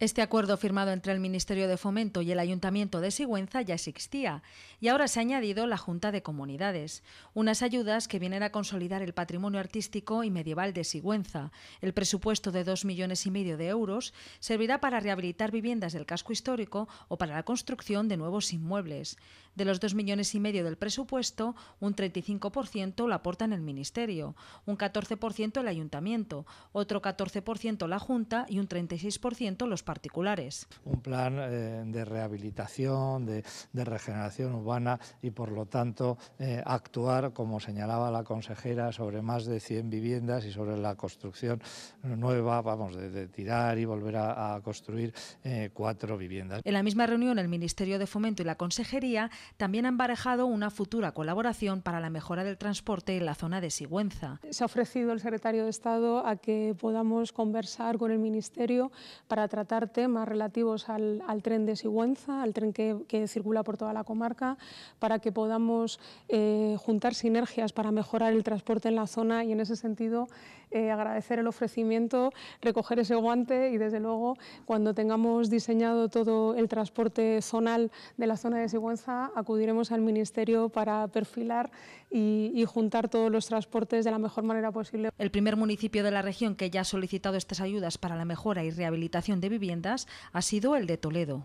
Este acuerdo firmado entre el Ministerio de Fomento y el Ayuntamiento de Sigüenza ya existía y ahora se ha añadido la Junta de Comunidades, unas ayudas que vienen a consolidar el patrimonio artístico y medieval de Sigüenza. El presupuesto de 2 millones y medio de euros servirá para rehabilitar viviendas del casco histórico o para la construcción de nuevos inmuebles. De los 2 millones y medio del presupuesto, un 35% lo aportan el Ministerio, un 14% el Ayuntamiento, otro 14% la Junta y un 36% los particulares. Un plan eh, de rehabilitación, de, de, regeneración urbana y por lo tanto eh, actuar, como señalaba la consejera, sobre más de 100 viviendas y sobre la construcción nueva, vamos, de, tirar y volver a, construir eh, cuatro viviendas. En la misma reunión, el Ministerio de Fomento y la Consejería también han barajado una futura colaboración para la mejora del transporte en la zona de Sigüenza. Se ha ofrecido el secretario de Estado a que podamos conversar con el Ministerio para tratar temas relativos al, tren de Sigüenza, al tren que, circula por toda la comarca, para que podamos eh, juntar sinergias para mejorar el transporte en la zona y en ese sentido eh, agradecer el ofrecimiento, recoger ese guante y desde luego cuando tengamos diseñado todo el transporte zonal de la zona de Sigüenza acudiremos al Ministerio para perfilar y, y juntar todos los transportes de la mejor manera posible. El primer municipio de la región que ya ha solicitado estas ayudas para la mejora y rehabilitación de viviendas ha sido el de Toledo,